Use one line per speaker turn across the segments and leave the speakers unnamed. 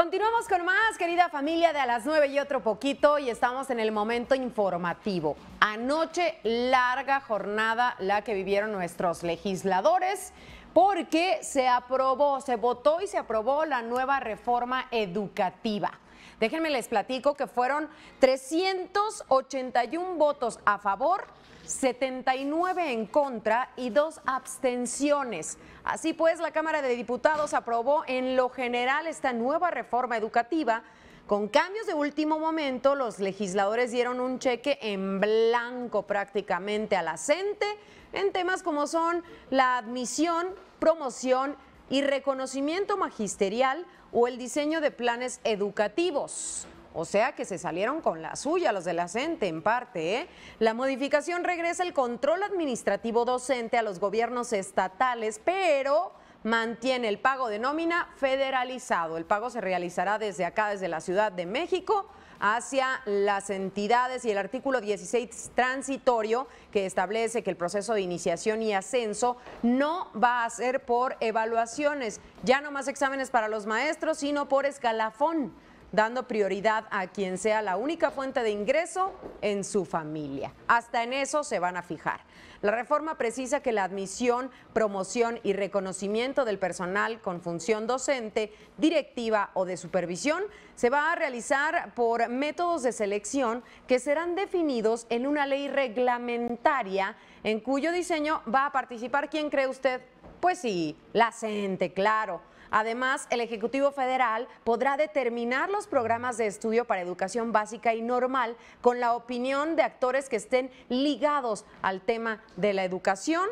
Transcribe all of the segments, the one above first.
Continuamos con más, querida familia de a las nueve y otro poquito, y estamos en el momento informativo. Anoche, larga jornada la que vivieron nuestros legisladores, porque se aprobó, se votó y se aprobó la nueva reforma educativa. Déjenme les platico que fueron 381 votos a favor, 79 en contra y dos abstenciones. Así pues, la Cámara de Diputados aprobó en lo general esta nueva reforma educativa. Con cambios de último momento, los legisladores dieron un cheque en blanco prácticamente a la CENTE en temas como son la admisión, promoción y reconocimiento magisterial o el diseño de planes educativos. O sea que se salieron con la suya los de la CENTE en parte. ¿eh? La modificación regresa el control administrativo docente a los gobiernos estatales, pero mantiene el pago de nómina federalizado. El pago se realizará desde acá, desde la Ciudad de México hacia las entidades y el artículo 16 transitorio que establece que el proceso de iniciación y ascenso no va a ser por evaluaciones, ya no más exámenes para los maestros, sino por escalafón dando prioridad a quien sea la única fuente de ingreso en su familia. Hasta en eso se van a fijar. La reforma precisa que la admisión, promoción y reconocimiento del personal con función docente, directiva o de supervisión se va a realizar por métodos de selección que serán definidos en una ley reglamentaria en cuyo diseño va a participar, ¿quién cree usted? Pues sí, la gente, claro. Además, el Ejecutivo Federal podrá determinar los programas de estudio para educación básica y normal con la opinión de actores que estén ligados al tema de la educación,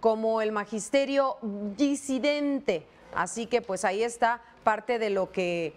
como el magisterio disidente. Así que pues ahí está parte de lo que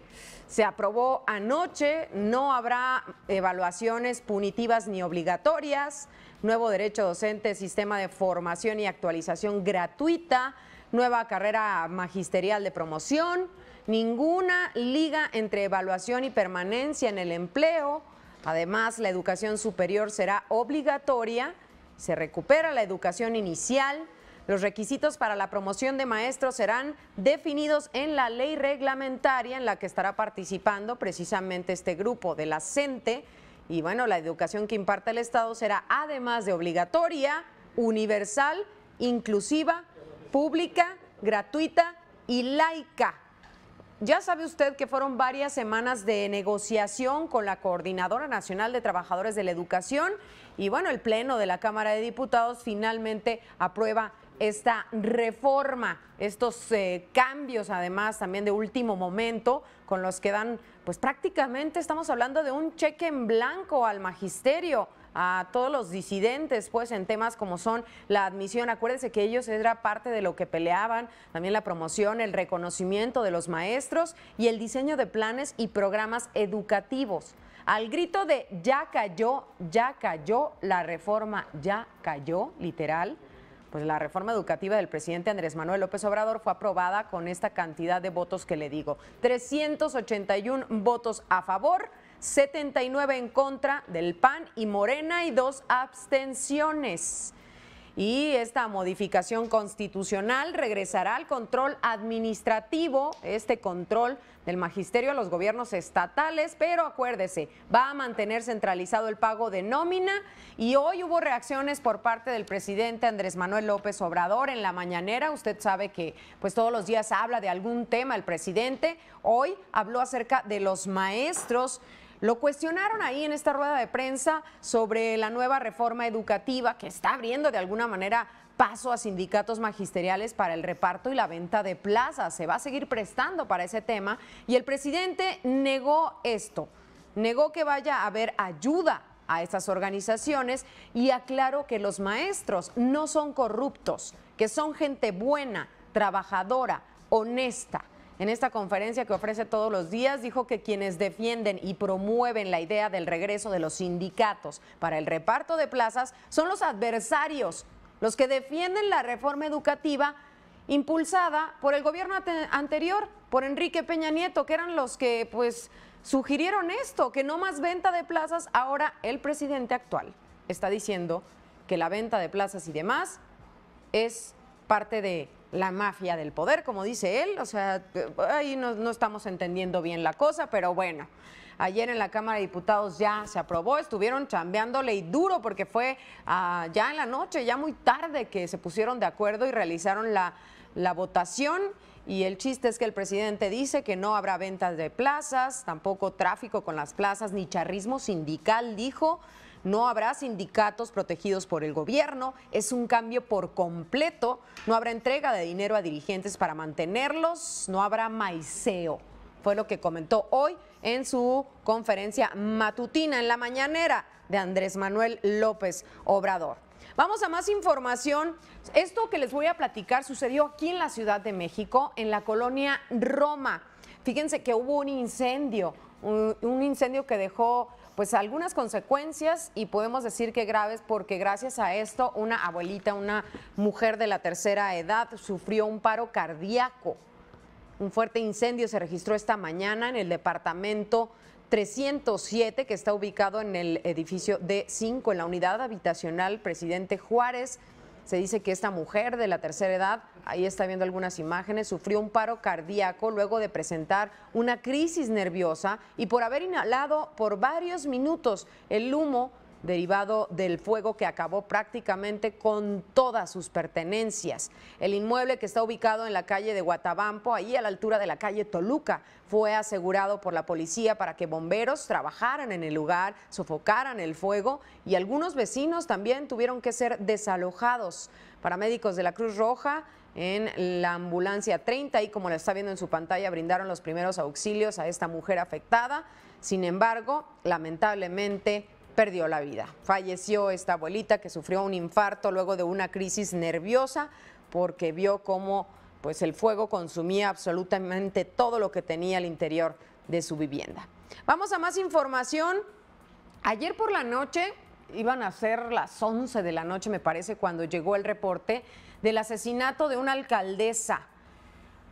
se aprobó anoche. No habrá evaluaciones punitivas ni obligatorias. Nuevo derecho docente, sistema de formación y actualización gratuita, nueva carrera magisterial de promoción, ninguna liga entre evaluación y permanencia en el empleo. Además, la educación superior será obligatoria, se recupera la educación inicial. Los requisitos para la promoción de maestros serán definidos en la ley reglamentaria en la que estará participando precisamente este grupo de la CENTE. Y bueno, la educación que imparte el Estado será además de obligatoria, universal, inclusiva pública, gratuita y laica. Ya sabe usted que fueron varias semanas de negociación con la Coordinadora Nacional de Trabajadores de la Educación y bueno, el Pleno de la Cámara de Diputados finalmente aprueba esta reforma, estos eh, cambios además también de último momento con los que dan, pues prácticamente estamos hablando de un cheque en blanco al magisterio a todos los disidentes, pues en temas como son la admisión. Acuérdense que ellos era parte de lo que peleaban, también la promoción, el reconocimiento de los maestros y el diseño de planes y programas educativos. Al grito de ya cayó, ya cayó, la reforma ya cayó, literal. Pues la reforma educativa del presidente Andrés Manuel López Obrador fue aprobada con esta cantidad de votos que le digo. 381 votos a favor, 79 en contra del PAN y Morena y dos abstenciones. Y esta modificación constitucional regresará al control administrativo, este control del magisterio a los gobiernos estatales, pero acuérdese, va a mantener centralizado el pago de nómina y hoy hubo reacciones por parte del presidente Andrés Manuel López Obrador en la mañanera. Usted sabe que pues todos los días habla de algún tema el presidente. Hoy habló acerca de los maestros lo cuestionaron ahí en esta rueda de prensa sobre la nueva reforma educativa que está abriendo de alguna manera paso a sindicatos magisteriales para el reparto y la venta de plazas. Se va a seguir prestando para ese tema y el presidente negó esto, negó que vaya a haber ayuda a estas organizaciones y aclaró que los maestros no son corruptos, que son gente buena, trabajadora, honesta en esta conferencia que ofrece todos los días, dijo que quienes defienden y promueven la idea del regreso de los sindicatos para el reparto de plazas son los adversarios, los que defienden la reforma educativa impulsada por el gobierno anterior, por Enrique Peña Nieto, que eran los que pues sugirieron esto, que no más venta de plazas, ahora el presidente actual está diciendo que la venta de plazas y demás es parte de la mafia del poder, como dice él. O sea, eh, ahí no, estamos entendiendo bien la cosa, pero bueno. Ayer en la Cámara de Diputados ya se aprobó, estuvieron chambeándole y duro porque fue ah, ya en la noche, ya muy tarde que se pusieron de acuerdo y realizaron la, la votación. Y el chiste es que el presidente dice que no habrá ventas de plazas, tampoco tráfico con las plazas, ni charrismo sindical, dijo no habrá sindicatos protegidos por el gobierno, es un cambio por completo, no habrá entrega de dinero a dirigentes para mantenerlos, no habrá maiceo. Fue lo que comentó hoy en su conferencia matutina en la mañanera de Andrés Manuel López Obrador. Vamos a más información. Esto que les voy a platicar sucedió aquí en la Ciudad de México, en la colonia Roma. Fíjense que hubo un incendio, un incendio que dejó pues algunas consecuencias y podemos decir que graves porque gracias a esto una abuelita, una mujer de la tercera edad sufrió un paro cardíaco. Un fuerte incendio se registró esta mañana en el departamento 307 que está ubicado en el edificio D5 en la unidad habitacional Presidente Juárez. Se dice que esta mujer de la tercera edad, ahí está viendo algunas imágenes, sufrió un paro cardíaco luego de presentar una crisis nerviosa y por haber inhalado por varios minutos el humo derivado del fuego que acabó prácticamente con todas sus pertenencias. El inmueble que está ubicado en la calle de Guatabampo, ahí a la altura de la calle Toluca, fue asegurado por la policía para que bomberos trabajaran en el lugar, sofocaran el fuego y algunos vecinos también tuvieron que ser desalojados. Paramédicos de la Cruz Roja en la ambulancia 30 y como la está viendo en su pantalla brindaron los primeros auxilios a esta mujer afectada. Sin embargo, lamentablemente perdió la vida. Falleció esta abuelita que sufrió un infarto luego de una crisis nerviosa porque vio cómo pues el fuego consumía absolutamente todo lo que tenía al interior de su vivienda. Vamos a más información. Ayer por la noche, iban a ser las 11 de la noche me parece, cuando llegó el reporte del asesinato de una alcaldesa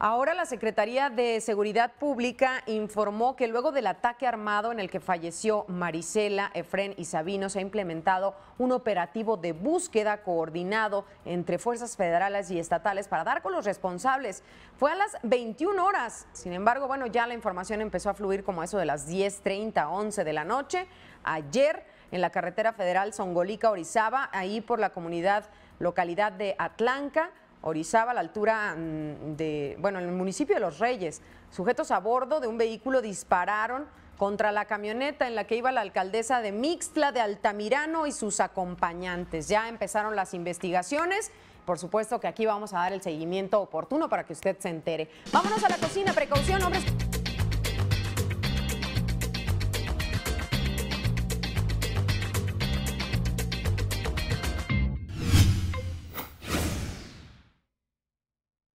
Ahora la Secretaría de Seguridad Pública informó que luego del ataque armado en el que falleció Marisela, Efren y Sabino, se ha implementado un operativo de búsqueda coordinado entre fuerzas federales y estatales para dar con los responsables. Fue a las 21 horas, sin embargo, bueno, ya la información empezó a fluir como eso de las 10.30, 11 de la noche. Ayer en la carretera federal Songolica-Orizaba, ahí por la comunidad, localidad de Atlanca, Orizaba, a la altura mm, de, bueno, en el municipio de Los Reyes. Sujetos a bordo de un vehículo dispararon contra la camioneta en la que iba la alcaldesa de Mixtla de Altamirano y sus acompañantes. Ya empezaron las investigaciones. Por supuesto que aquí vamos a dar el seguimiento oportuno para que usted se entere. Vámonos a la cocina, precaución, hombres.